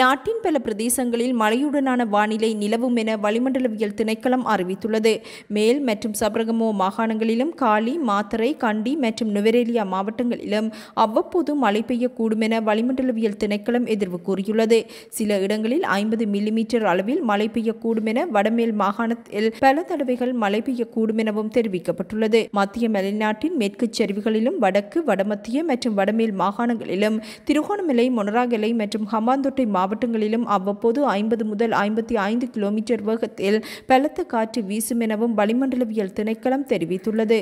நாட்டின் பல பிரதேசங்களில் மழையுடனான வானிலை நிலவும் என வளிமண்டலவியல் திணைக்களம் அறிவித்துள்ளது மேல் மற்றும் சபரகமோ மாகாணங்களிலும் காலி மாத்தரை கண்டி மற்றும் நுவரேலியா மாவட்டங்களிலும் அவ்வப்போது மழை பெய்யக்கூடும் என வளிமண்டலவியல் திணைக்களம் எதிர்வு கூறியுள்ளது சில இடங்களில் ஐம்பது மில்லிமீட்டர் அளவில் மழை பெய்யக்கூடும் என வடமேல் மாகாணத்தில் பல தடவைகள் மழை பெய்யக்கூடும் எனவும் தெரிவிக்கப்பட்டுள்ளது மத்திய மலைநாட்டின் மேற்கு செறிவுகளிலும் வடக்கு வடமத்திய மற்றும் வடமேல் மாகாணங்களிலும் திருகோணமலை மொனராகலை மற்றும் ஹமாந்தோட்டை மாவட்ட மாவட்டங்களிலும் அவ்வப்போது ஐம்பது முதல் ஐம்பத்தி ஐந்து கிலோமீட்டர் வேகத்தில் பலத்த காற்று வீசும் எனவும் வளிமண்டலவியல் திணைக்களம் தெரிவித்துள்ளது